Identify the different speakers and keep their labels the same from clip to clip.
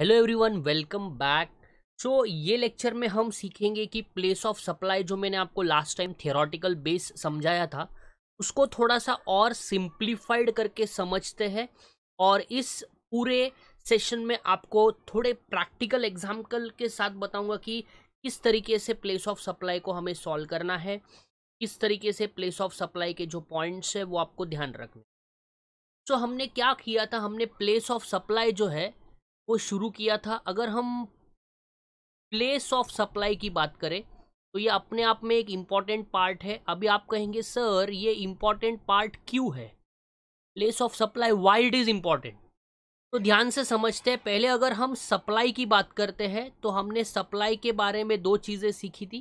Speaker 1: hello everyone welcome back so ये lecture में हम सीखेंगे कि प्लेस ऑफ सप्लाई जो मैंने आपको लास्ट टाइम थियोरटिकल बेस समझाया था उसको थोड़ा सा और सिंप्लीफाइड करके समझते हैं और इस पूरे सेशन में आपको थोड़े प्रैक्टिकल एग्जाम्पल के साथ बताऊंगा कि किस तरीके से प्लेस ऑफ सप्लाई को हमें सॉल्व करना है किस तरीके से प्लेस ऑफ सप्लाई के जो पॉइंट्स है वो आपको ध्यान रखना सो so, हमने क्या किया था हमने प्लेस ऑफ सप्लाई जो है वो शुरू किया था अगर हम प्लेस ऑफ सप्लाई की बात करें तो ये अपने आप में एक इम्पॉर्टेंट पार्ट है अभी आप कहेंगे सर ये इम्पॉर्टेंट पार्ट क्यों है place of supply why it is important तो ध्यान से समझते हैं पहले अगर हम सप्लाई की बात करते हैं तो हमने सप्लाई के बारे में दो चीज़ें सीखी थी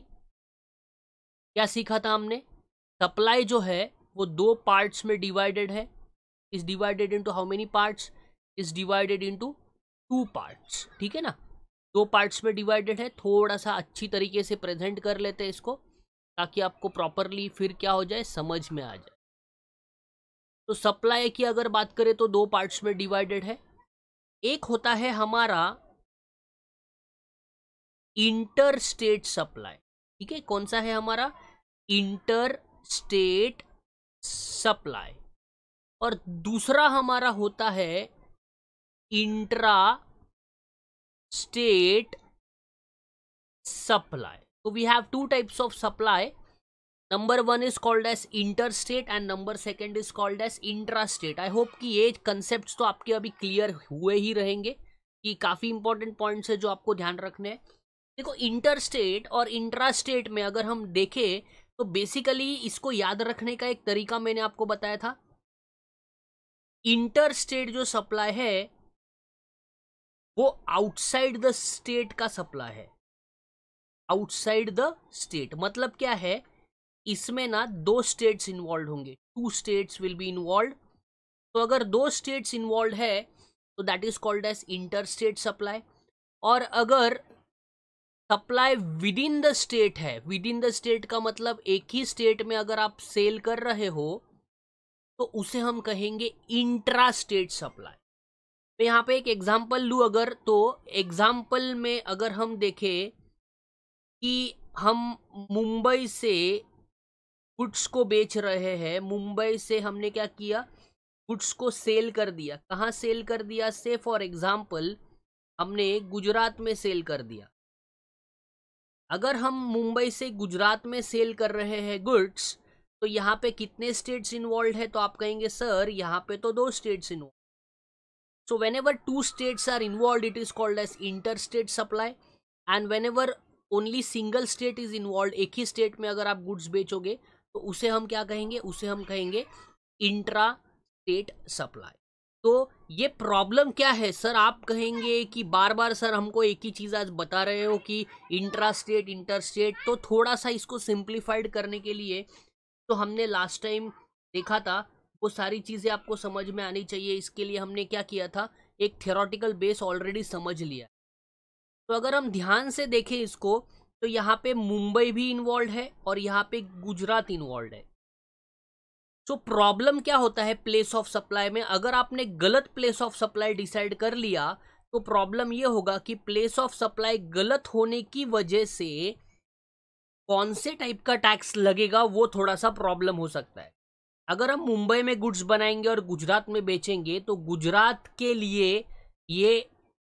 Speaker 1: क्या सीखा था हमने सप्लाई जो है वो दो पार्ट्स में डिवाइडेड है is divided into how many parts is divided into two parts ठीक है ना दो पार्ट्स में डिवाइडेड है थोड़ा सा अच्छी तरीके से प्रेजेंट कर लेते हैं इसको ताकि आपको प्रॉपरली फिर क्या हो जाए समझ में आ जाए तो सप्लाई की अगर बात करें तो दो पार्ट्स में डिवाइडेड है एक होता है
Speaker 2: हमारा इंटर स्टेट सप्लाई ठीक है कौन सा है हमारा इंटर स्टेट सप्लाई और दूसरा हमारा होता है इंट्रा स्टेट सप्लाई तो we have two
Speaker 1: types of supply number one is called as inter state and number second is called as intra state I hope कि ये कंसेप्ट तो आपके अभी क्लियर हुए ही रहेंगे कि काफ़ी इंपॉर्टेंट पॉइंट है जो आपको ध्यान रखने हैं देखो इंटर स्टेट और इंट्रा स्टेट में अगर हम देखें तो बेसिकली इसको याद रखने का एक तरीका मैंने आपको बताया था
Speaker 2: इंटर स्टेट जो सप्लाई है वो आउटसाइड द स्टेट का सप्लाई है आउटसाइड द
Speaker 1: स्टेट मतलब क्या है इसमें ना दो स्टेट्स इन्वॉल्व होंगे two states will be involve तो अगर दो स्टेट्स इन्वॉल्व है तो that is called as inter state supply और अगर supply within the state है विद इन द स्टेट का मतलब एक ही स्टेट में अगर आप सेल कर रहे हो तो उसे हम कहेंगे इंट्रा स्टेट सप्लाई तो यहाँ पे एक एग्जाम्पल लू अगर तो एग्जाम्पल में अगर हम देखें कि हम मुंबई से गुड्स को बेच रहे हैं मुंबई से हमने क्या किया गुड्स को सेल कर दिया कहाँ सेल कर दिया से फॉर एग्जाम्पल हमने गुजरात में सेल कर दिया अगर हम मुंबई से गुजरात में सेल कर रहे हैं गुड्स तो यहाँ पे कितने स्टेट्स इन्वॉल्व है तो आप कहेंगे सर यहाँ पे तो दो states involve so whenever two states are involved it is called as interstate supply and whenever only single state is involved ek hi state mein agar aap goods bechoge to use hum kya kahenge use hum kahenge intra state supply तो ये problem क्या है sir आप कहेंगे कि बार बार sir हमको एक ही चीज़ आज बता रहे हो कि इंट्रा स्टेट इंटर स्टेट तो थोड़ा सा इसको सिंप्लीफाइड करने के लिए तो हमने लास्ट टाइम देखा था वो सारी चीज़ें आपको समझ में आनी चाहिए इसके लिए हमने क्या किया था एक थेरोटिकल बेस ऑलरेडी समझ लिया तो अगर हम ध्यान से देखें इसको तो यहाँ पे मुंबई भी इन्वॉल्व है और यहाँ पे गुजरात इन्वॉल्व है तो प्रॉब्लम क्या होता है प्लेस ऑफ सप्लाई में अगर आपने गलत प्लेस ऑफ सप्लाई डिसाइड कर लिया तो प्रॉब्लम ये होगा कि प्लेस ऑफ सप्लाई गलत होने की वजह से कौन से टाइप का टैक्स लगेगा वो थोड़ा सा प्रॉब्लम हो सकता है अगर हम मुंबई में गुड्स बनाएंगे और गुजरात में बेचेंगे तो गुजरात के लिए ये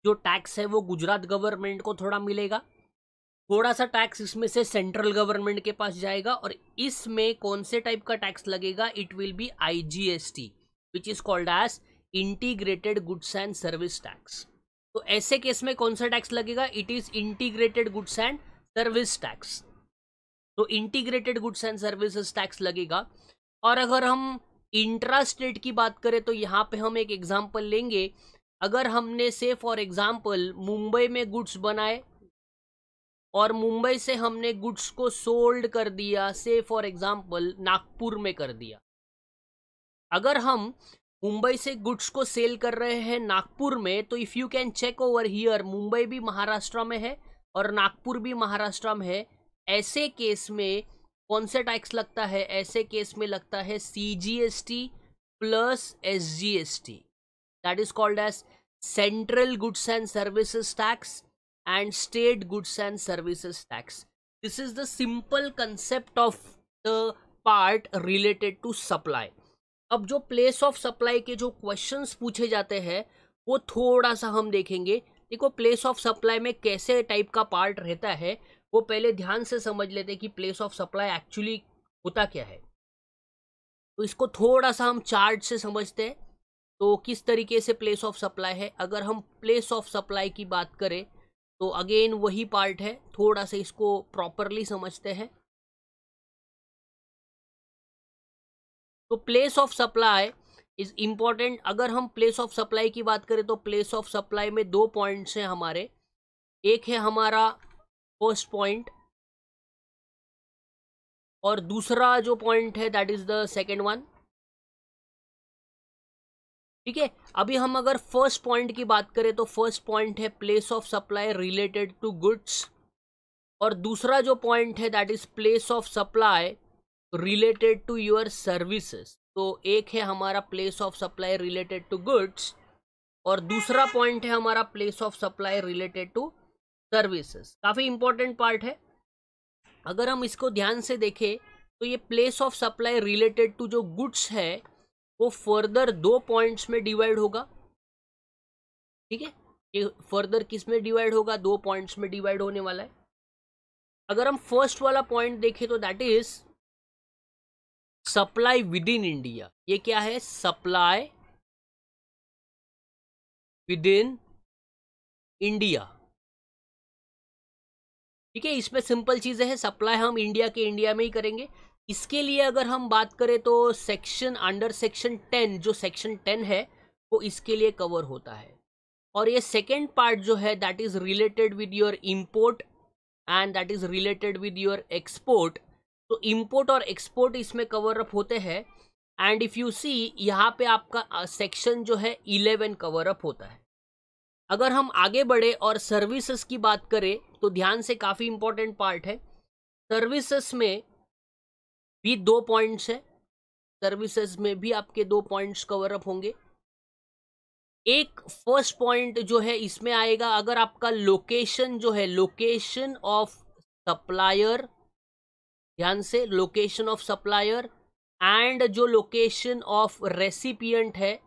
Speaker 1: जो टैक्स है वो गुजरात गवर्नमेंट को थोड़ा मिलेगा थोड़ा सा टैक्स इसमें से सेंट्रल गवर्नमेंट के पास जाएगा और इसमें कौन से टाइप का टैक्स लगेगा it will be I G S T which is called as integrated goods and service tax तो ऐसे केस में कौन सा टैक्स लगेगा it is integrated goods and service tax तो integrated goods and services tax लगेगा और अगर हम इंट्रा स्टेट की बात करें तो यहाँ पे हम एक एग्जाम्पल लेंगे अगर हमने से फॉर एग्जाम्पल मुंबई में गुड्स बनाए और मुंबई से हमने गुड्स को सोल्ड कर दिया से फॉर एग्जाम्पल नागपुर में कर दिया अगर हम मुंबई से गुड्स को सेल कर रहे हैं नागपुर में तो if you can check over here Mumbai भी महाराष्ट्र में है और नागपुर भी महाराष्ट्र में है ऐसे केस में कौन सा टैक्स लगता है ऐसे केस में लगता है C G S T plus S G S T that is called as central goods and services tax and state goods and services tax this is the simple concept of the part related to supply अब जो place of supply के जो question पूछे जाते हैं वो थोड़ा सा हम देखेंगे देखो प्लेस ऑफ सप्लाई में कैसे टाइप का पार्ट रहता है वो पहले ध्यान से समझ लेते कि प्लेस ऑफ सप्लाई एक्चुअली होता क्या है तो इसको थोड़ा सा हम चार्ट से समझते हैं तो किस तरीके से प्लेस ऑफ सप्लाई है अगर हम प्लेस ऑफ सप्लाई
Speaker 2: की बात करें तो अगेन वही पार्ट है थोड़ा सा इसको प्रॉपरली समझते हैं तो place of supply is important अगर हम प्लेस ऑफ सप्लाई की बात करें तो प्लेस ऑफ सप्लाई में दो पॉइंट्स हैं हमारे एक है हमारा फर्स्ट पॉइंट और दूसरा जो पॉइंट है that is the second one ठीक है अभी हम अगर फर्स्ट पॉइंट की बात करें तो फर्स्ट पॉइंट
Speaker 1: है place of supply related to goods और दूसरा जो पॉइंट है that is place of supply related to your services तो एक है हमारा place of supply related to goods और दूसरा पॉइंट है हमारा place of supply related to services काफ़ी इंपॉर्टेंट पार्ट है अगर हम इसको ध्यान से देखें तो ये place of supply related to जो गुड्स है वो फर्दर दो पॉइंट्स में डिवाइड होगा ठीक है ये फर्दर किस में डिवाइड होगा दो पॉइंट्स में डिवाइड होने वाला है अगर हम फर्स्ट वाला
Speaker 2: पॉइंट देखें तो that is supply within India ये क्या है सप्लाई विद इन इंडिया ठीक है इसमें सिंपल चीज़ें हैं सप्लाई हम
Speaker 1: इंडिया के इंडिया में ही करेंगे इसके लिए अगर हम बात करें तो सेक्शन अंडर सेक्शन टेन जो सेक्शन टेन है वो इसके लिए कवर होता है और ये सेकेंड पार्ट जो है that is related with your import and that is related with your export तो इम्पोर्ट और एक्सपोर्ट इसमें कवर अप होते हैं एंड इफ़ यू सी यहाँ पे आपका सेक्शन जो है इलेवन कवर अप होता है अगर हम आगे बढ़े और सर्विसेज की बात करें तो ध्यान से काफ़ी इंपॉर्टेंट पार्ट है सर्विसेज में भी दो पॉइंट्स है सर्विसेज में भी आपके दो पॉइंट्स कवर अप होंगे एक फर्स्ट पॉइंट जो है इसमें आएगा अगर आपका लोकेशन जो है लोकेशन ऑफ सप्लायर ध्यान से लोकेशन ऑफ सप्लायर एंड जो लोकेशन ऑफ रेसिपियंट है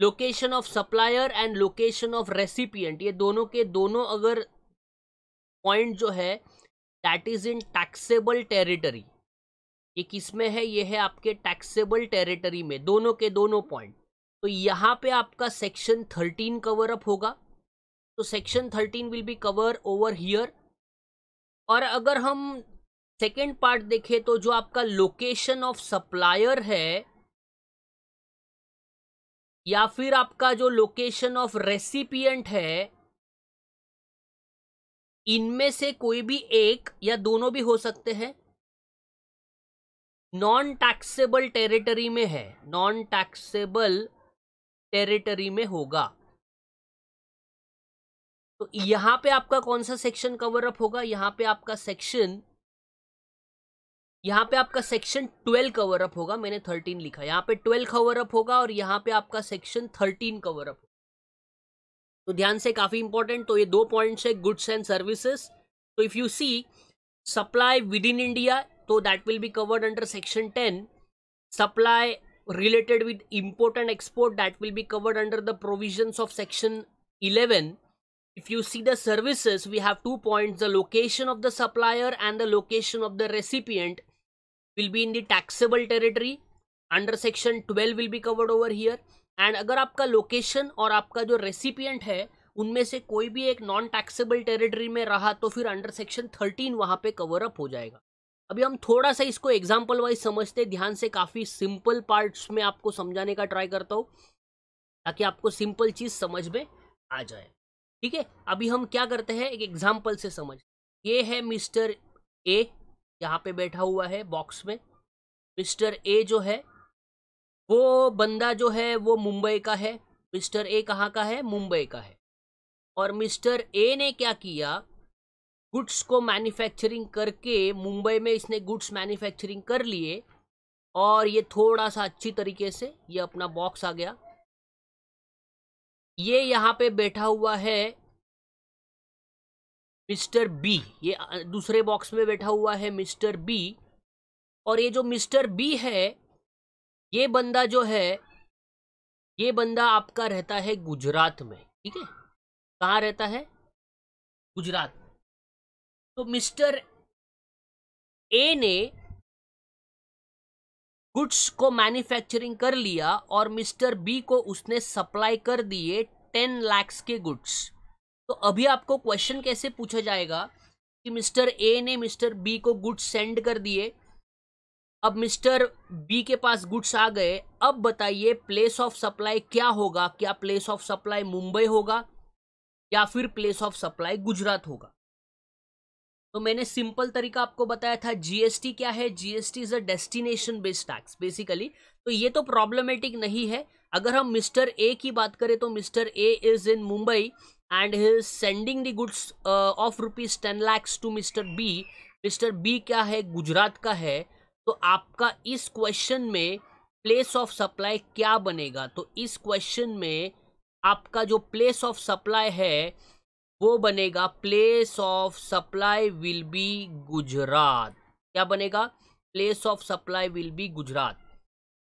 Speaker 1: location of supplier and location of recipient ये दोनों के दोनों अगर पॉइंट जो है that is in taxable territory ये किस में है ये है आपके टैक्सेबल टेरिटरी में दोनों के दोनों पॉइंट तो यहाँ पे आपका सेक्शन थर्टीन कवर अप होगा तो section thirteen will be cover over here
Speaker 2: और अगर हम सेकेंड पार्ट देखें तो जो आपका लोकेशन ऑफ सप्लायर है या फिर आपका जो लोकेशन ऑफ रेसिपियंट है इनमें से कोई भी एक या दोनों भी हो सकते हैं नॉन
Speaker 1: टैक्सेबल टेरिटरी में है नॉन टैक्सेबल टेरिटरी में होगा
Speaker 2: तो यहां पे आपका कौन सा सेक्शन कवर अप होगा यहां पे आपका सेक्शन यहाँ पे आपका सेक्शन ट्वेल्व कवर अप
Speaker 1: होगा मैंने थर्टीन लिखा यहाँ पे ट्वेल्व कवर अप होगा और यहाँ पे आपका सेक्शन थर्टीन कवर अप तो ध्यान से काफी इंपॉर्टेंट तो ये दो पॉइंट है गुड्स एंड सर्विसेस तो if you see supply within India तो that will be covered under section ten supply related with import and export that will be covered under the provision of section eleven if you see the services we have two points the location of the supplier and the location of the recipient will be in the taxable territory under section 12 will be covered over here and agar aapka location aur aapka jo recipient hai unme se koi bhi ek non taxable territory mein raha to fir under section 13 वहाँ pe cover up ho jayega अभी हम थोड़ा सा इसको example wise समझते ध्यान से काफ़ी सिंपल पार्ट्स में आपको समझाने का ट्राई करता हूँ ताकि आपको सिंपल चीज़ समझ में आ जाए ठीक है अभी हम क्या करते हैं एक एग्जाम्पल से समझ ये है मिस्टर ए यहाँ पे बैठा हुआ है बॉक्स में मिस्टर ए जो है वो बंदा जो है वो मुंबई का है मिस्टर ए कहाँ का है मुंबई का है और मिस्टर ए ने क्या किया गुड्स को मैन्युफैक्चरिंग करके मुंबई में इसने गुड्स मैन्युफैक्चरिंग कर लिए और
Speaker 2: ये थोड़ा सा अच्छी तरीके से ये अपना बॉक्स आ गया ये यहाँ पे बैठा हुआ है मिस्टर बी
Speaker 1: ये दूसरे बॉक्स में बैठा हुआ है मिस्टर बी और ये जो मिस्टर बी है
Speaker 2: ये बंदा जो है ये बंदा आपका रहता है गुजरात में ठीक है कहाँ रहता है गुजरात तो मिस्टर ए ने
Speaker 1: गुड्स को मैन्युफैक्चरिंग कर लिया और मिस्टर बी को उसने सप्लाई कर दिए टेन लैक्स के गुड्स तो अभी आपको क्वेश्चन कैसे पूछा जाएगा कि मिस्टर ए ने मिस्टर बी को गुड्स सेंड कर दिए अब मिस्टर बी के पास गुड्स आ गए अब बताइए प्लेस ऑफ सप्लाई क्या होगा क्या प्लेस ऑफ सप्लाई मुंबई होगा या फिर प्लेस ऑफ सप्लाई गुजरात होगा तो मैंने सिंपल तरीका आपको बताया था जीएसटी क्या है GST is a destination based tax basically तो ये तो प्रॉब्लमेटिक नहीं है अगर हम मिस्टर ए की बात करें तो Mister A is in Mumbai and he is sending the goods of rupees ten lakhs to Mister B Mister B क्या है गुजरात का है तो आपका इस क्वेश्चन में प्लेस ऑफ सप्लाई क्या बनेगा तो इस क्वेश्चन में आपका जो प्लेस ऑफ सप्लाई है वो बनेगा place of supply will be Gujarat क्या बनेगा place of supply will be Gujarat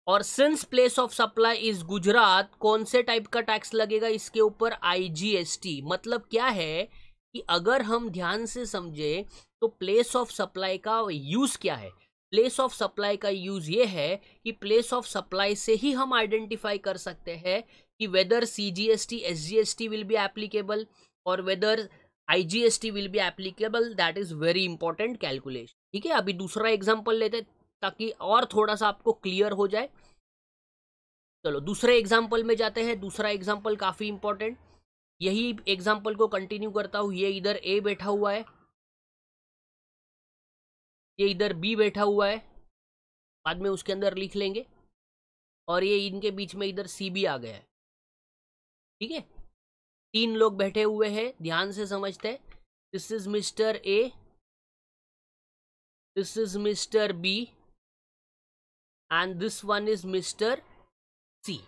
Speaker 1: और since place of supply is Gujarat कौन से टाइप का टैक्स लगेगा इसके ऊपर आईजीएसटी मतलब क्या है कि अगर हम ध्यान से समझे तो प्लेस ऑफ सप्लाई का यूज़ क्या है प्लेस ऑफ सप्लाई का यूज़ ये है कि प्लेस ऑफ सप्लाई से ही हम आइडेंटिफाई कर सकते हैं कि whether C G S T S G S T will be applicable और whether I G S T will be applicable that is very important calculation ठीक है अभी दूसरा एग्जाम्पल लेते हैं ताकि और थोड़ा सा आपको क्लियर हो जाए चलो दूसरे एग्जाम्पल में जाते हैं दूसरा एग्जाम्पल काफ़ी
Speaker 2: इंपॉर्टेंट यही एग्जाम्पल को कंटिन्यू करता हूं ये इधर ए बैठा हुआ है ये इधर बी बैठा हुआ है बाद में उसके अंदर लिख लेंगे और ये इनके बीच में इधर सी भी आ गया है ठीक है तीन लोग बैठे हुए हैं ध्यान से समझते हैं this is Mister A this is Mister B and this one is Mister C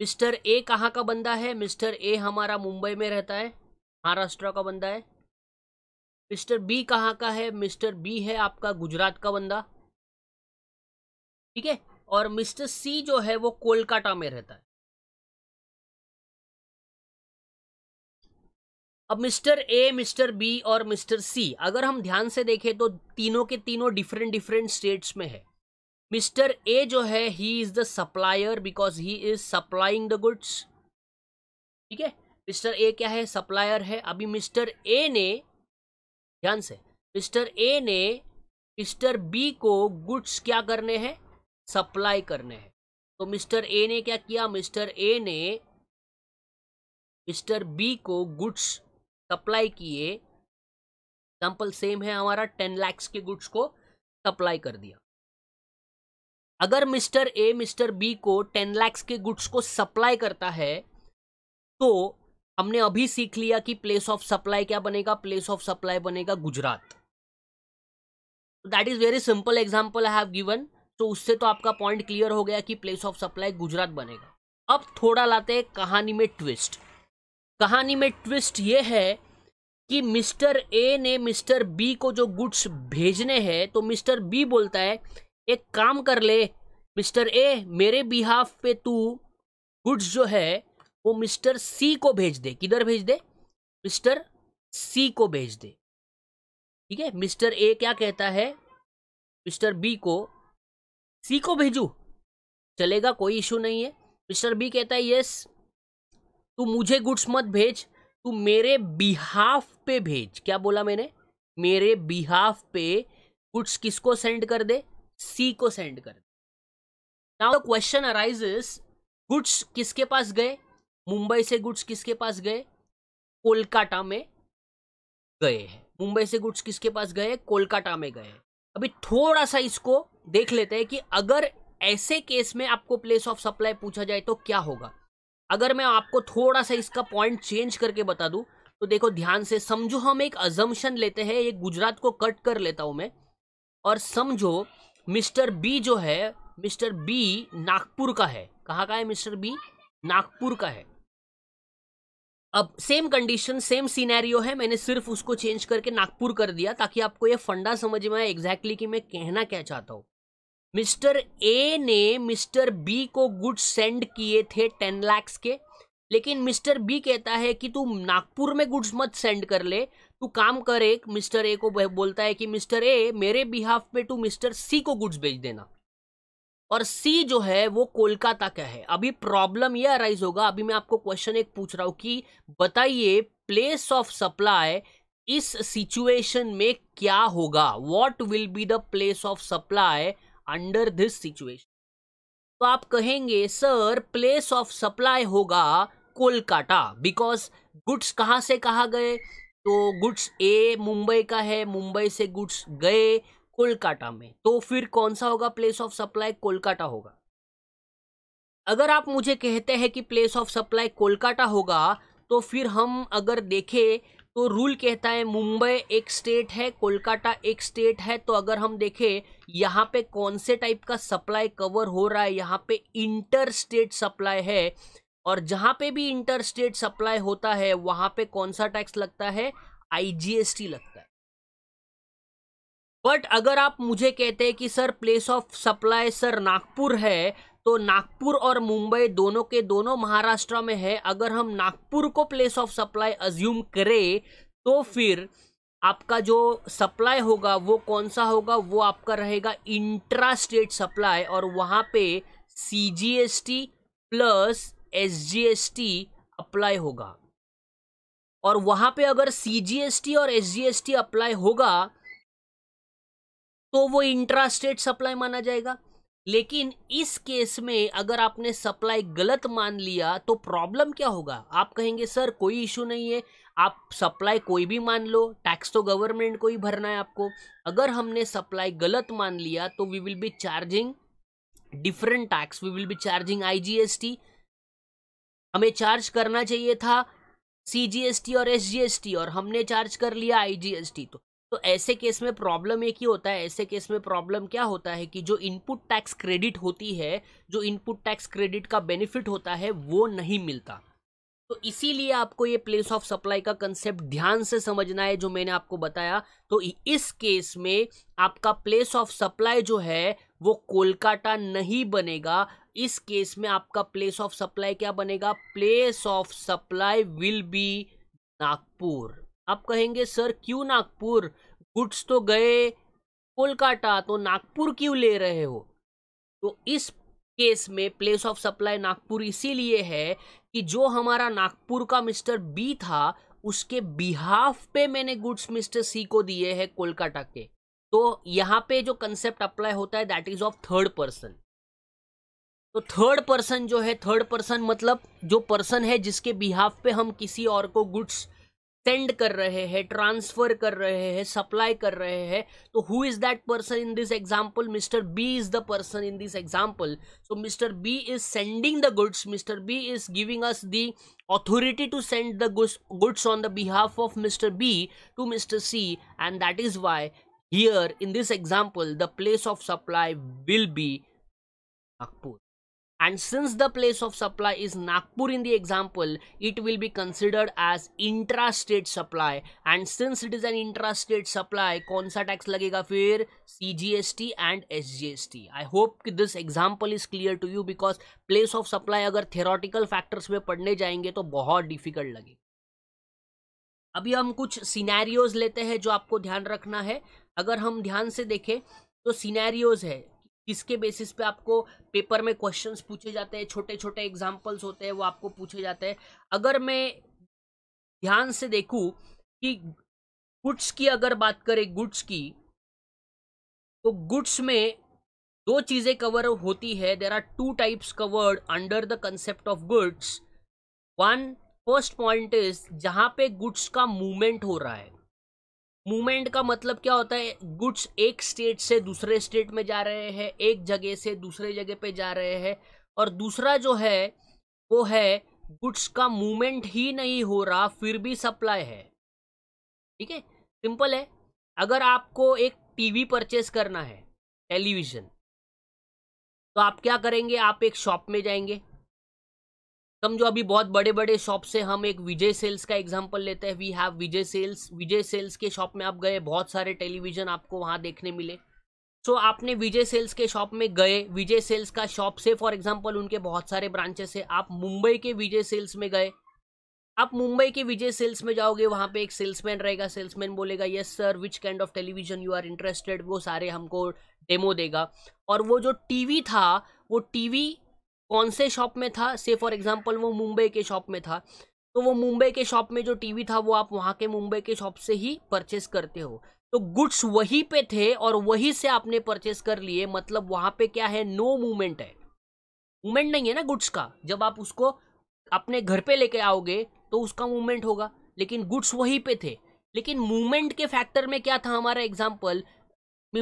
Speaker 2: Mister A
Speaker 1: कहाँ का बंदा है मिस्टर ए हमारा मुंबई में रहता है महाराष्ट्र का बंदा है मिस्टर बी कहाँ का है मिस्टर बी है आपका गुजरात का बंदा
Speaker 2: ठीक है और मिस्टर सी जो है वो कोलकाता में रहता है अब मिस्टर ए मिस्टर बी
Speaker 1: और मिस्टर सी अगर हम ध्यान से देखें तो तीनों के तीनों डिफरेंट डिफरेंट स्टेट्स में है मिस्टर ए जो है he is the supplier because he is supplying the goods ठीक है मिस्टर ए क्या है सप्लायर है अभी मिस्टर ए ने ध्यान से मिस्टर ए ने मिस्टर बी को गुड्स क्या करने हैं सप्लाई करने हैं तो मिस्टर ए ने क्या किया मिस्टर ए ने
Speaker 2: मिस्टर बी को गुड्स सप्लाई किए एग्जाम्पल सेम है हमारा टेन लैक्स के गुड्स को सप्लाई कर दिया
Speaker 1: अगर मिस्टर ए मिस्टर बी को टेन लैक्स के गुड्स को सप्लाई करता है तो हमने अभी सीख लिया कि प्लेस ऑफ सप्लाई क्या बनेगा प्लेस ऑफ सप्लाई बनेगा Gujarat that is very simple example I have given तो उससे तो आपका पॉइंट क्लियर हो गया कि प्लेस ऑफ सप्लाई गुजरात बनेगा अब थोड़ा लाते हैं कहानी में ट्विस्ट कहानी में ट्विस्ट ये है कि मिस्टर ए ने मिस्टर बी को जो गुड्स भेजने हैं तो मिस्टर बी बोलता है एक काम कर ले मिस्टर ए मेरे बिहाफ पे तू गुड्स जो है वो मिस्टर सी को भेज दे किधर भेज दे मिस्टर सी को भेज दे ठीक है मिस्टर ए क्या कहता है मिस्टर बी को सी को भेजू चलेगा कोई इशू नहीं है मिस्टर बी कहता है यस तू मुझे गुड्स मत भेज तू मेरे बिहाफ पे भेज क्या बोला मैंने मेरे बिहाफ पे गुड्स किसको सेंड कर दे सी को सेंड कर दे नाउ क्वेश्चन अराइज गुड्स किसके पास गए मुंबई से गुड्स किसके पास गए कोलकाता में गए हैं मुंबई से गुड्स किसके पास गए कोलकाता में गए अभी थोड़ा सा इसको देख लेते हैं कि अगर ऐसे केस में आपको प्लेस ऑफ सप्लाई पूछा जाए तो क्या होगा अगर मैं आपको थोड़ा सा इसका पॉइंट चेंज करके बता दूं तो देखो ध्यान से समझो हम एक अजम्पन लेते हैं ये गुजरात को कट कर लेता हूं मैं और समझो मिस्टर बी जो है मिस्टर बी नागपुर का है कहाँ का है मिस्टर बी नागपुर का है अब सेम कंडीशन सेम सीनैरियो है मैंने सिर्फ उसको चेंज करके नागपुर कर दिया ताकि आपको ये फंडा समझ में आए एग्जैक्टली कि मैं कहना क्या चाहता हूँ मिस्टर ए ने मिस्टर बी को गुड्स सेंड किए थे टेन लैक्स के लेकिन मिस्टर बी कहता है कि तू नागपुर में गुड्स मत सेंड कर ले तू काम कर एक मिस्टर ए को बोलता है कि मिस्टर ए मेरे बिहाफ पे तू मिस्टर सी को गुड्स भेज देना और सी जो है वो कोलकाता का है अभी प्रॉब्लम ये अराइज होगा अभी मैं आपको क्वेश्चन एक पूछ रहा हूँ कि बताइए प्लेस ऑफ सप्लाई इस सिचुएशन में क्या होगा what will be the place of supply under this situation तो आप कहेंगे सर प्लेस ऑफ सप्लाई होगा कोलकाता बिकॉज गुड्स कहाँ से कहाँ गए तो गुड्स ए मुंबई का है मुंबई से गुड्स गए कोलकाता में तो फिर कौन सा होगा प्लेस ऑफ सप्लाई कोलकाता होगा अगर आप मुझे कहते हैं कि प्लेस ऑफ सप्लाई कोलकाता होगा तो फिर हम अगर देखें तो रूल कहता है मुंबई एक स्टेट है कोलकाता एक स्टेट है तो अगर हम देखें यहाँ पे कौन से टाइप का सप्लाई कवर हो रहा है यहाँ पे इंटर स्टेट सप्लाई है और जहाँ पे भी इंटर स्टेट सप्लाई होता है वहाँ पे कौन सा टैक्स लगता है आईजीएसटी लगता है बट अगर आप मुझे कहते हैं कि sir place of supply sir Nagpur है तो नागपुर और मुंबई दोनों के दोनों महाराष्ट्र में है अगर हम नागपुर को प्लेस ऑफ सप्लाई अज्यूम करें तो फिर आपका जो सप्लाई होगा वो कौन सा होगा वो आपका रहेगा इंट्रा स्टेट सप्लाई और वहाँ पे C G S T plus S G S T apply होगा और वहाँ पे अगर सी जी एस टी और S G S T apply होगा तो वो इंट्रा स्टेट सप्लाई माना जाएगा लेकिन इस केस में अगर आपने सप्लाई गलत मान लिया तो प्रॉब्लम क्या होगा आप कहेंगे सर कोई इशू नहीं है आप सप्लाई कोई भी मान लो टैक्स तो गवर्नमेंट को ही भरना है आपको अगर हमने सप्लाई गलत मान लिया तो we will be charging different tax we will be charging IGST हमें चार्ज करना चाहिए था सीजीएसटी और एसजीएसटी और हमने चार्ज कर लिया आईजीएसटी तो तो ऐसे केस में प्रॉब्लम एक ही होता है ऐसे केस में प्रॉब्लम क्या होता है कि जो इनपुट टैक्स क्रेडिट होती है जो इनपुट टैक्स क्रेडिट का बेनिफिट होता है वो नहीं मिलता तो इसीलिए आपको ये प्लेस ऑफ सप्लाई का कंसेप्ट ध्यान से समझना है जो मैंने आपको बताया तो इस केस में आपका प्लेस ऑफ सप्लाई जो है वो कोलकाता नहीं बनेगा इस केस में आपका प्लेस ऑफ सप्लाई क्या बनेगा place of supply will be Nagpur आप कहेंगे सर क्यों नागपुर गुड्स तो गए कोलकाता तो नागपुर क्यों ले रहे हो तो इस केस में प्लेस ऑफ सप्लाई नागपुर इसीलिए है कि जो हमारा नागपुर का मिस्टर बी था उसके बिहाफ पे मैंने गुड्स मिस्टर सी को दिए हैं कोलकाता के तो यहाँ पे जो कंसेप्ट अप्लाई होता है that is of third person तो थर्ड पर्सन जो है थर्ड पर्सन मतलब जो पर्सन है जिसके बिहाफ पे हम किसी और को गुड्स सेंड कर रहे हैं ट्रांसफर कर रहे हैं सप्लाई कर रहे हैं तो who is that person in this example Mister B is the person in this example so Mister B is sending the goods Mister B is giving us the authority to send the goods on the behalf of Mister B to Mister C and that is why here in this example the place of supply will be Nagpur and since the place of supply is Nagpur in the example it will be considered as intrastate supply and since it is an intrastate supply कौन सा tax लगेगा फिर C G S T and S G S T I hope कि this example is clear to you because place of supply अगर theoretical factors में पढ़ने जाएंगे तो बहुत डिफिकल्ट लगेगा अभी हम कुछ सिनेरियोज लेते हैं जो आपको ध्यान रखना है अगर हम ध्यान से देखें तो सिनेरियोज है किसके बेसिस पे आपको पेपर में क्वेश्चंस पूछे जाते हैं छोटे छोटे एग्जाम्पल्स होते हैं वो आपको पूछे जाते
Speaker 2: हैं अगर मैं ध्यान से देखूँ कि गुड्स की अगर बात करें गुड्स की तो गुड्स में दो
Speaker 1: चीज़ें कवर होती है there are two types covered under the concept of goods one first point is जहाँ पे गुड्स का मूवमेंट हो रहा है मूवमेंट का मतलब क्या होता है गुड्स एक स्टेट से दूसरे स्टेट में जा रहे हैं एक जगह से दूसरे जगह पे जा रहे हैं और दूसरा जो है वो है गुड्स का मूवमेंट ही नहीं हो रहा फिर भी सप्लाई है ठीक है सिंपल है अगर आपको एक टीवी परचेस करना है टेलीविज़न तो आप क्या करेंगे आप एक शॉप में जाएंगे हम जो अभी बहुत बड़े बड़े शॉप से हम एक विजय सेल्स का एग्जांपल लेते हैं we have Vijay Sales Vijay Sales के शॉप में आप गए बहुत सारे टेलीविजन आपको वहाँ देखने मिले सो so, आपने विजय सेल्स के शॉप में गए विजय सेल्स का शॉप से फॉर एग्जांपल उनके बहुत सारे ब्रांचेस है आप मुंबई के विजय सेल्स में गए आप मुंबई के विजय सेल्स में जाओगे वहाँ पे एक सेल्समैन रहेगा सेल्समैन बोलेगा yes sir which kind of television you are interested वो सारे हमको डेमो देगा और वो जो टीवी था वो टीवी कौन से शॉप में था से फॉर एग्जाम्पल वो मुंबई के शॉप में था तो वो मुंबई के शॉप में जो टीवी था वो आप वहाँ के मुंबई के शॉप से ही परचेस करते हो तो गुड्स वहीं पे थे और वहीं से आपने परचेस कर लिए मतलब वहाँ पे क्या है नो मूवमेंट है मूवमेंट नहीं है ना गुड्स का जब आप उसको अपने घर पे लेके आओगे तो उसका मूवमेंट होगा लेकिन गुड्स वहीं पे थे लेकिन मूवमेंट के फैक्टर में क्या था हमारा एग्जाम्पल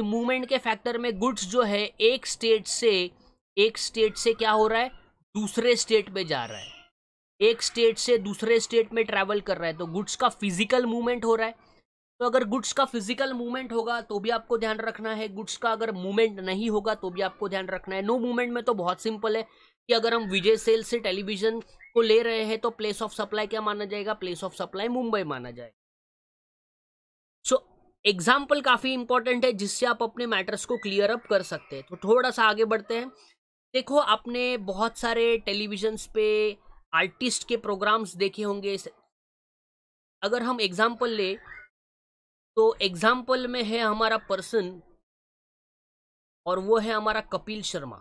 Speaker 1: मूवमेंट के फैक्टर में गुड्स जो है एक स्टेट से एक स्टेट से क्या हो रहा है दूसरे स्टेट में जा रहा है एक स्टेट से दूसरे स्टेट में ट्रैवल कर रहा है तो गुड्स का फिजिकल मूवमेंट हो रहा है तो अगर गुड्स का फिजिकल मूवमेंट होगा तो भी आपको ध्यान रखना है गुड्स का अगर मूवमेंट नहीं होगा तो भी आपको ध्यान रखना है नो मूवमेंट में तो बहुत सिंपल है कि अगर हम विजय सेल से टेलीविजन को ले रहे हैं तो प्लेस ऑफ सप्लाई क्या माना जाएगा प्लेस ऑफ सप्लाई मुंबई माना जाएगा सो एग्जाम्पल काफ़ी इंपॉर्टेंट है जिससे आप अपने मैटर्स को क्लियर अप कर सकते हैं तो थोड़ा सा आगे बढ़ते हैं देखो आपने बहुत सारे टेलीविजन्स पे आर्टिस्ट के प्रोग्राम्स देखे होंगे अगर हम एग्जाम्पल ले तो एग्जाम्पल में है हमारा पर्सन और वो है हमारा कपिल शर्मा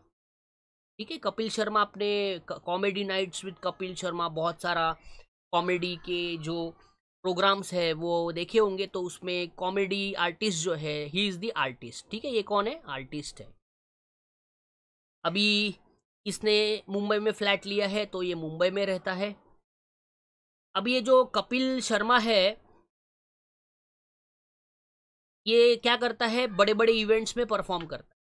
Speaker 1: ठीक है कपिल शर्मा अपने Comedy Nights with Kapil Sharma बहुत सारा कॉमेडी के जो प्रोग्राम्स है वो देखे होंगे तो उसमें कॉमेडी आर्टिस्ट जो है ही इज़ दी आर्टिस्ट ठीक है ये कौन है आर्टिस्ट है
Speaker 2: अभी इसने मुंबई में फ्लैट लिया है तो ये मुंबई में रहता है अब ये जो कपिल शर्मा है ये क्या करता है बड़े बड़े इवेंट्स में परफॉर्म करता है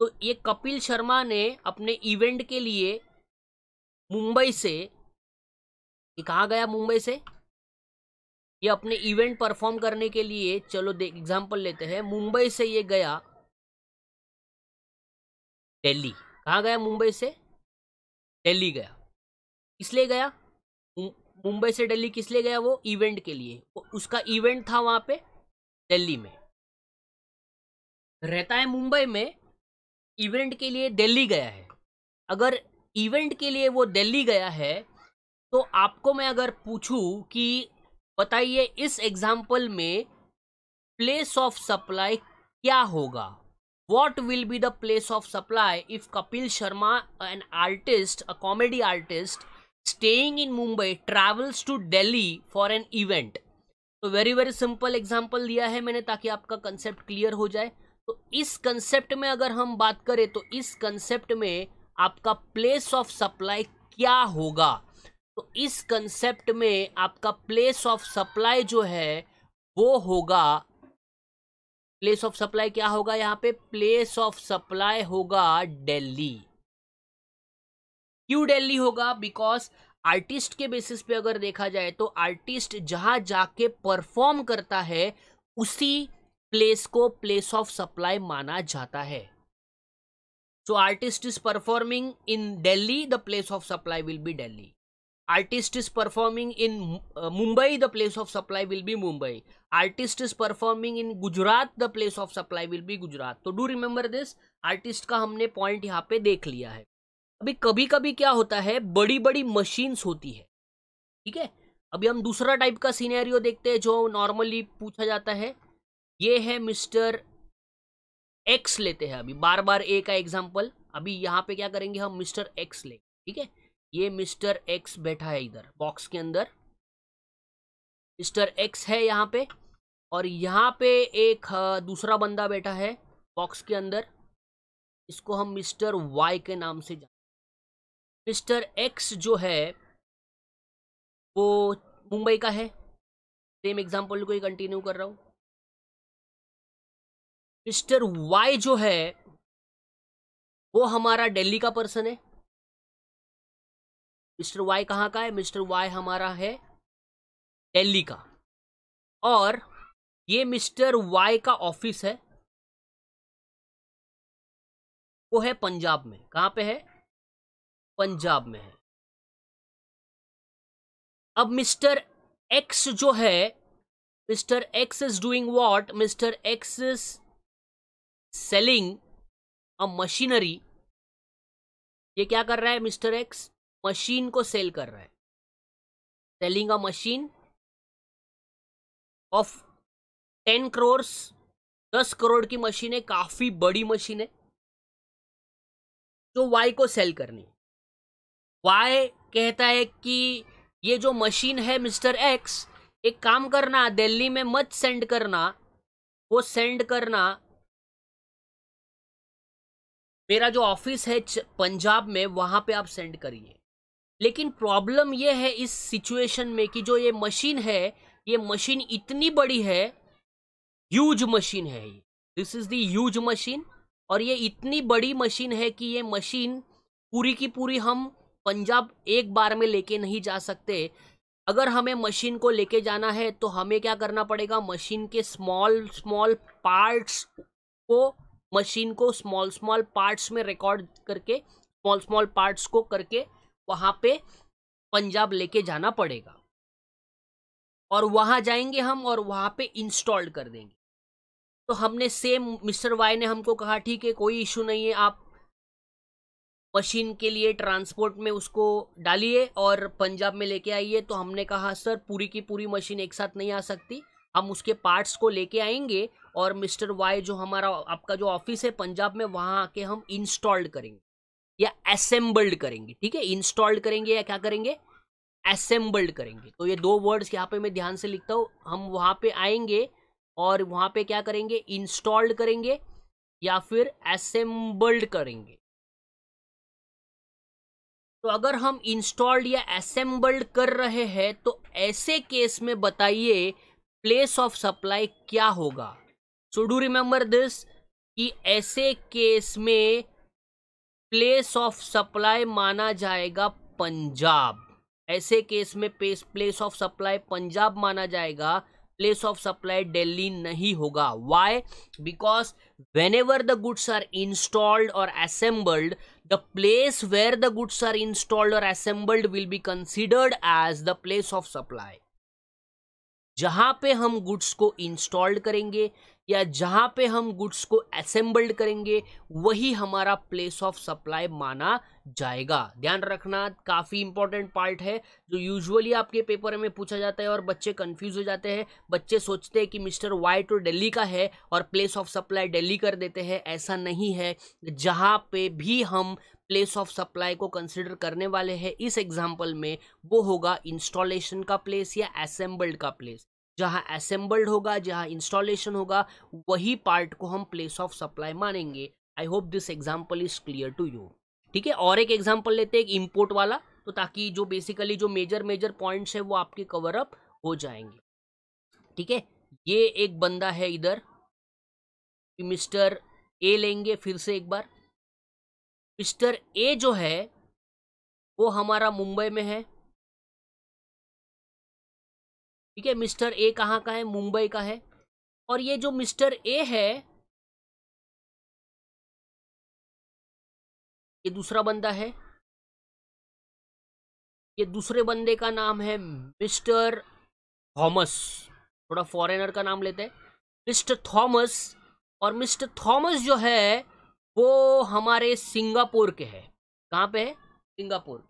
Speaker 1: तो ये कपिल शर्मा ने अपने इवेंट के लिए मुंबई से ये कहाँ गया मुंबई से ये अपने इवेंट परफॉर्म
Speaker 2: करने के लिए चलो एग्जाम्पल लेते हैं मुंबई से ये गया दिल्ली कहाँ गया मुंबई से दिल्ली गया
Speaker 1: किस लिए गया मुंबई से दिल्ली किस लिए गया वो इवेंट के लिए उसका इवेंट था
Speaker 2: वहाँ पे दिल्ली में रहता है मुंबई में इवेंट के लिए दिल्ली गया है अगर इवेंट के लिए वो दिल्ली गया है
Speaker 1: तो आपको मैं अगर पूछूं कि बताइए इस एग्जाम्पल में प्लेस ऑफ सप्लाई क्या होगा what will be the place of supply if kapil sharma an artist a comedy artist staying in mumbai travels to delhi for an event तो वेरी वेरी सिंपल एग्जाम्पल दिया है मैंने ताकि आपका concept clear हो जाए तो इस कंसेप्ट में अगर हम बात करें तो इस कंसेप्ट में आपका प्लेस ऑफ सप्लाई क्या होगा तो इस कंसेप्ट में आपका प्लेस ऑफ सप्लाई जो है वो होगा प्लेस ऑफ सप्लाई क्या होगा यहाँ पे प्लेस ऑफ सप्लाई होगा दिल्ली क्यों दिल्ली होगा बिकॉज आर्टिस्ट के बेसिस पे अगर देखा जाए तो आर्टिस्ट जहां जाके परफॉर्म करता है उसी प्लेस को प्लेस ऑफ सप्लाई माना जाता है so artist is performing in Delhi the place of supply will be Delhi artist is performing in uh, mumbai the place of supply will be mumbai artist is performing in gujarat the place of supply will be gujarat so do remember this artist ka humne point यहाँ pe dekh liya hai अभी कभी कभी क्या होता है बड़ी बड़ी machines होती है ठीक है अभी हम दूसरा टाइप का सीनेरियो देखते हैं जो नॉर्मली पूछा जाता है ये है मिस्टर एक्स लेते हैं अभी बार बार ए का एग्जाम्पल अभी यहाँ पे क्या करेंगे हम मिस्टर एक्स ले ठीक है ये मिस्टर एक्स बैठा है इधर बॉक्स के अंदर मिस्टर एक्स है यहाँ पे और यहाँ पे एक दूसरा बंदा बैठा है बॉक्स के अंदर
Speaker 2: इसको हम मिस्टर वाई के नाम से जानते मिस्टर एक्स जो है वो मुंबई का है सेम एग्जाम्पल को ही कंटिन्यू कर रहा हूँ मिस्टर वाई जो है वो हमारा दिल्ली का पर्सन है मिस्टर वाई कहाँ का है मिस्टर वाई हमारा है दिल्ली का और ये मिस्टर वाई का ऑफिस है वो है पंजाब में कहाँ पे है पंजाब में है अब मिस्टर एक्स जो है Mister X is doing what Mister X is selling a machinery ये क्या कर रहा है मिस्टर एक्स मशीन को सेल कर रहा है selling a machine of ten crores दस करोड़ की मशीन है काफी बड़ी मशीन है जो वाई को सेल करनी वाई कहता है
Speaker 1: कि ये जो मशीन है मिस्टर एक्स एक काम करना दिल्ली में मत
Speaker 2: सेंड करना वो सेंड करना मेरा जो ऑफिस है पंजाब में वहां पे आप सेंड करिए लेकिन
Speaker 1: प्रॉब्लम ये है इस सिचुएशन में कि जो ये मशीन है ये मशीन इतनी बड़ी है ह्यूज मशीन है ये this is the huge machine और ये इतनी बड़ी मशीन है कि ये मशीन पूरी की पूरी हम पंजाब एक बार में लेके नहीं जा सकते अगर हमें मशीन को लेके जाना है तो हमें क्या करना पड़ेगा मशीन के स्मॉल स्मॉल पार्ट्स को मशीन को स्मॉल स्मॉल पार्ट्स में रिकॉर्ड करके स्मॉल स्मॉल पार्ट्स को करके वहां पे पंजाब लेके जाना पड़ेगा और वहां जाएंगे हम और वहां पे इंस्टॉल कर देंगे तो हमने सेम मिस्टर वाई ने हमको कहा ठीक है कोई इशू नहीं है आप मशीन के लिए ट्रांसपोर्ट में उसको डालिए और पंजाब में लेके आइए तो हमने कहा सर पूरी की पूरी मशीन एक साथ नहीं आ सकती हम उसके पार्ट्स को लेके आएंगे और मिस्टर वाई जो हमारा आपका जो ऑफिस है पंजाब में वहाँ आके हम इंस्टॉल्ड करेंगे या असेंबल्ड करेंगे ठीक है इंस्टॉल्ड करेंगे या क्या करेंगे असेंबल्ड करेंगे तो ये दो वर्ड्स यहाँ पे मैं ध्यान से लिखता हूँ हम वहाँ पे आएंगे और वहाँ पे क्या करेंगे इंस्टॉल्ड करेंगे या फिर असेंबल्ड करेंगे तो अगर हम इंस्टॉल्ड या असेंबल्ड कर रहे हैं तो ऐसे केस में बताइए प्लेस ऑफ सप्लाई क्या होगा सो डू रिमेंबर दिस कि ऐसे केस में प्लेस ऑफ सप्लाई माना जाएगा पंजाब ऐसे केस में प्लेस ऑफ सप्लाई पंजाब माना जाएगा प्लेस ऑफ सप्लाई दिल्ली नहीं होगा why because whenever the goods are installed और assembled the place where the goods are installed और assembled will be considered as the place of supply जहां पे हम goods को इंस्टॉल्ड करेंगे या जहाँ पे हम गुड्स को असेंबल्ड करेंगे वही हमारा प्लेस ऑफ सप्लाई माना जाएगा ध्यान रखना काफ़ी इंपॉर्टेंट पार्ट है जो यूजुअली आपके पेपर में पूछा जाता है और बच्चे कंफ्यूज हो जाते हैं बच्चे सोचते हैं कि मिस्टर वाई टू डेली का है और प्लेस ऑफ सप्लाई डेली कर देते हैं ऐसा नहीं है जहाँ पे भी हम प्लेस ऑफ सप्लाई को कंसिडर करने वाले हैं इस एग्जाम्पल में वो होगा इंस्टॉलेशन का प्लेस या असेंबल्ड का प्लेस जहां असेंबल्ड होगा जहां इंस्टॉलेशन होगा वही पार्ट को हम प्लेस ऑफ सप्लाई मानेंगे I hope this example is clear to you ठीक है और एक एग्जाम्पल लेते हैं एक इम्पोर्ट वाला तो ताकि जो बेसिकली जो मेजर मेजर पॉइंट्स है वो आपके कवर अप हो जाएंगे ठीक है ये एक बंदा है इधर मिस्टर ए लेंगे फिर से एक बार
Speaker 2: मिस्टर ए जो है वो हमारा मुंबई में है ठीक है मिस्टर ए कहाँ का है मुंबई का है और ये जो मिस्टर ए है ये दूसरा बंदा है ये दूसरे बंदे का नाम है मिस्टर थॉमस थोड़ा फॉरेनर का नाम
Speaker 1: लेते हैं मिस्टर थॉमस और मिस्टर थॉमस जो है वो हमारे सिंगापुर के है कहाँ पे है सिंगापुर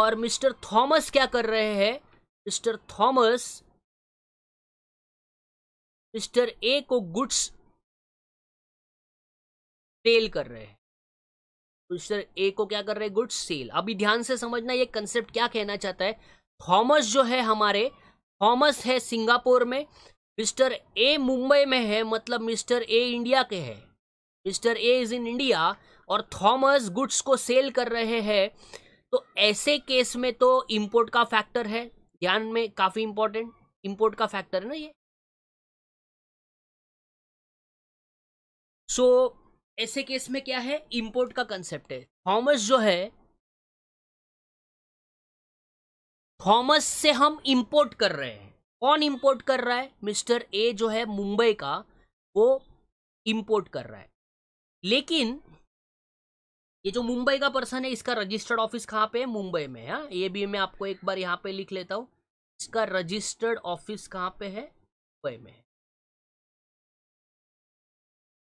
Speaker 2: और मिस्टर थॉमस क्या कर रहे हैं मिस्टर थॉमस मिस्टर ए को गुड्स सेल कर रहे हैं तो मिस्टर ए को क्या कर रहे हैं गुड्स सेल अभी ध्यान से समझना
Speaker 1: ये कंसेप्ट क्या कहना चाहता है थॉमस जो है हमारे थॉमस है सिंगापुर में मिस्टर ए मुंबई में है मतलब मिस्टर ए इंडिया के है Mister A is in India और थॉमस गुड्स को सेल कर रहे हैं तो ऐसे
Speaker 2: केस में तो इंपोर्ट का फैक्टर है ज्ञान में काफ़ी इंपॉर्टेंट इंपोर्ट का फैक्टर है ना ये सो so, ऐसे केस में क्या है इंपोर्ट का कंसेप्ट है थॉमस जो है थॉमस से हम इंपोर्ट कर रहे हैं कौन इंपोर्ट कर
Speaker 1: रहा है मिस्टर ए जो है मुंबई का वो इंपोर्ट कर रहा है लेकिन ये जो मुंबई का पर्सन है इसका रजिस्टर्ड ऑफिस कहाँ पे है मुंबई
Speaker 2: में हाँ ये भी मैं आपको एक बार यहाँ पे लिख लेता हूँ इसका रजिस्टर्ड ऑफिस कहाँ पे है मुंबई में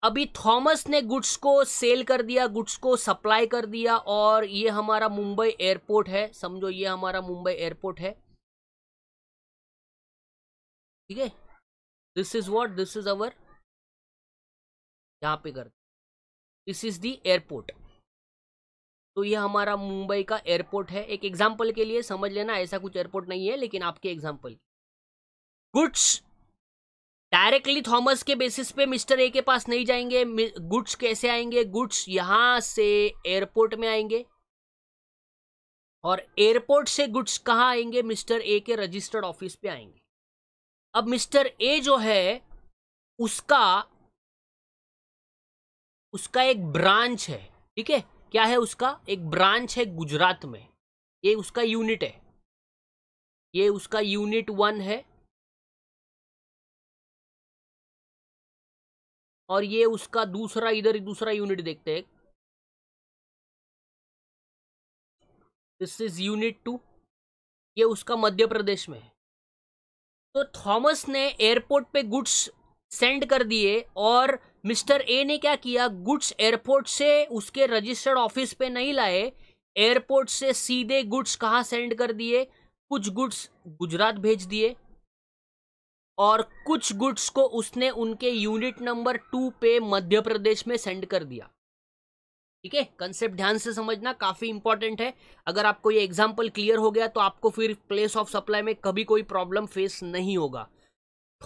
Speaker 2: अभी थॉमस ने
Speaker 1: गुड्स को सेल कर दिया गुड्स को सप्लाई कर दिया और ये हमारा मुंबई एयरपोर्ट
Speaker 2: है समझो ये हमारा मुंबई एयरपोर्ट है ठीक है this is what this is our यहाँ पे कर दिस इज दी एयरपोर्ट तो ये हमारा मुंबई का एयरपोर्ट है
Speaker 1: एक एग्जाम्पल के लिए समझ लेना ऐसा कुछ एयरपोर्ट नहीं है लेकिन आपके एग्जाम्पल गुड्स डायरेक्टली थॉमस के बेसिस पे मिस्टर ए के पास नहीं जाएंगे गुड्स कैसे आएंगे गुड्स यहां से एयरपोर्ट में आएंगे
Speaker 2: और एयरपोर्ट से गुड्स कहाँ आएंगे मिस्टर ए के रजिस्टर्ड ऑफिस पे आएंगे अब मिस्टर ए जो है उसका
Speaker 1: उसका एक ब्रांच है ठीक है क्या है उसका एक ब्रांच है गुजरात में
Speaker 2: ये उसका यूनिट है ये उसका यूनिट वन है और ये उसका दूसरा इधर दूसरा यूनिट देखते हैं दिस इज यूनिट टू ये उसका मध्य प्रदेश में है तो थॉमस
Speaker 1: ने एयरपोर्ट पे गुड्स सेंड कर दिए और मिस्टर ए ने क्या किया गुड्स एयरपोर्ट से उसके रजिस्टर्ड ऑफिस पे नहीं लाए एयरपोर्ट से सीधे गुड्स कहाँ सेंड कर दिए कुछ गुड्स गुजरात भेज दिए और कुछ गुड्स को उसने उनके यूनिट नंबर टू पे मध्य प्रदेश में सेंड कर दिया ठीक है कंसेप्ट ध्यान से समझना काफ़ी इंपॉर्टेंट है अगर आपको ये एग्जाम्पल क्लियर हो गया तो आपको फिर प्लेस ऑफ सप्लाई में कभी कोई प्रॉब्लम फेस नहीं होगा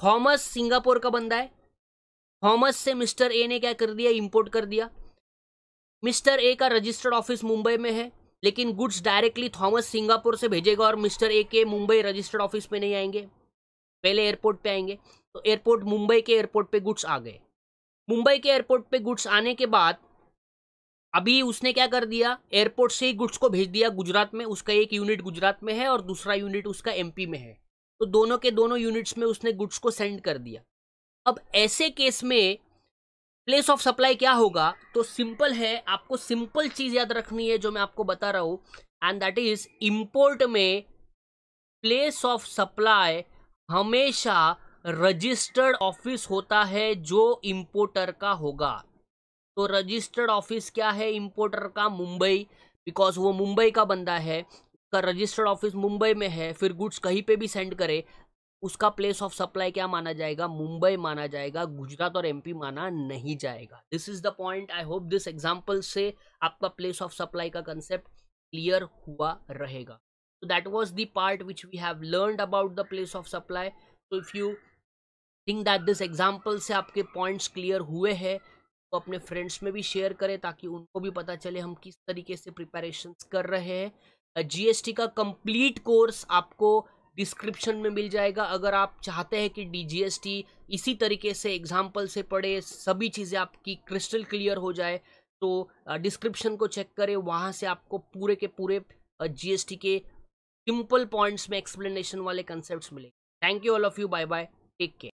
Speaker 1: थॉमस सिंगापुर का बंदा है थॉमस से मिस्टर ए ने क्या कर दिया इंपोर्ट कर दिया मिस्टर ए का रजिस्टर्ड ऑफिस मुंबई में है लेकिन गुड्स डायरेक्टली थॉमस सिंगापुर से भेजेगा और मिस्टर ए के मुंबई रजिस्टर्ड ऑफिस में नहीं आएंगे पहले एयरपोर्ट पे आएंगे तो एयरपोर्ट मुंबई के एयरपोर्ट पे गुड्स आ गए मुंबई के एयरपोर्ट पे गुड्स आने के बाद अभी उसने क्या कर दिया एयरपोर्ट से ही गुड्स को भेज दिया गुजरात में उसका एक यूनिट गुजरात में है और दूसरा यूनिट उसका एमपी में है तो दोनों के दोनों यूनिट्स में उसने गुड्स को सेंड कर दिया अब ऐसे केस में प्लेस ऑफ सप्लाई क्या होगा तो सिंपल है आपको सिंपल चीज याद रखनी है जो मैं आपको बता रहा हूं एंड दैट इज इंपोर्ट में प्लेस ऑफ सप्लाई हमेशा रजिस्टर्ड ऑफिस होता है जो इंपोर्टर का होगा तो रजिस्टर्ड ऑफिस क्या है इंपोर्टर का मुंबई बिकॉज वो मुंबई का बंदा है का रजिस्टर्ड ऑफिस मुंबई में है फिर गुड्स कहीं पे भी सेंड करे उसका प्लेस ऑफ सप्लाई क्या माना जाएगा मुंबई माना जाएगा गुजरात और एमपी माना नहीं जाएगा this is the point I hope this example से आपका प्लेस ऑफ सप्लाई का कंसेप्ट क्लियर हुआ रहेगा so that was the part which we have learn about the place of supply so if you think that this example से आपके points clear हुए हैं तो अपने फ्रेंड्स में भी शेयर करें ताकि उनको भी पता चले हम किस तरीके से प्रिपेरेशन कर रहे हैं जीएसटी का कंप्लीट कोर्स आपको डिस्क्रिप्शन में मिल जाएगा अगर आप चाहते हैं कि डी इसी तरीके से एग्जाम्पल से पढ़े सभी चीज़ें आपकी क्रिस्टल क्लियर हो जाए तो डिस्क्रिप्शन को चेक करें वहाँ से आपको पूरे के पूरे जीएसटी
Speaker 2: के सिंपल पॉइंट्स में एक्सप्लेनेशन वाले कंसेप्ट मिलेंगे thank you all of you bye bye take care